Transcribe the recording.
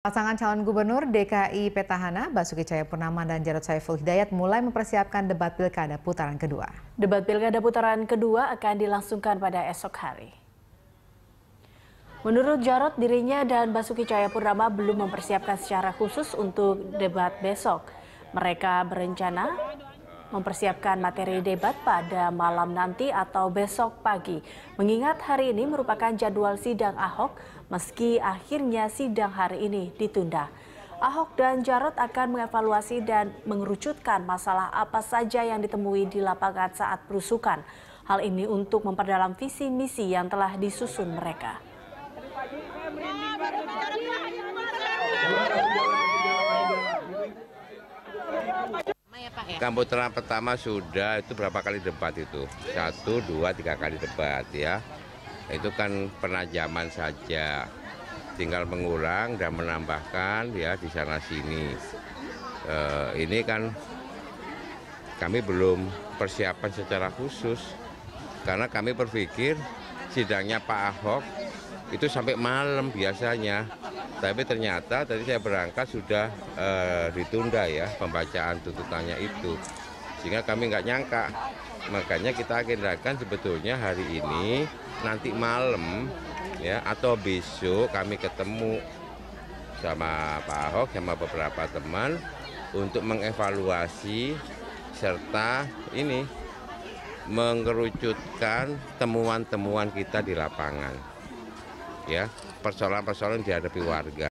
Pasangan calon gubernur DKI Petahana Basuki Cahayapurnama dan Jarod Saiful Hidayat mulai mempersiapkan debat pilkada putaran kedua. Debat pilkada putaran kedua akan dilangsungkan pada esok hari. Menurut Jarod, dirinya dan Basuki Cahayapurnama belum mempersiapkan secara khusus untuk debat besok. Mereka berencana mempersiapkan materi debat pada malam nanti atau besok pagi. Mengingat hari ini merupakan jadwal sidang Ahok meski akhirnya sidang hari ini ditunda. Ahok dan Jarot akan mengevaluasi dan mengerucutkan masalah apa saja yang ditemui di lapangan saat perusukan. Hal ini untuk memperdalam visi misi yang telah disusun mereka. ya Pak ya? pertama sudah itu berapa kali debat itu? Satu, dua, tiga kali debat ya. Itu kan penajaman saja. Tinggal mengulang dan menambahkan ya di sana sini. E, ini kan kami belum persiapan secara khusus karena kami berpikir sidangnya Pak Ahok itu sampai malam biasanya tapi ternyata tadi saya berangkat sudah eh, ditunda ya pembacaan tuntutannya itu. Sehingga kami nggak nyangka. Makanya kita agendakan sebetulnya hari ini nanti malam ya atau besok kami ketemu sama Pak Ahok sama beberapa teman untuk mengevaluasi serta ini mengerucutkan temuan-temuan kita di lapangan ya persoalan persoalan dihadapi warga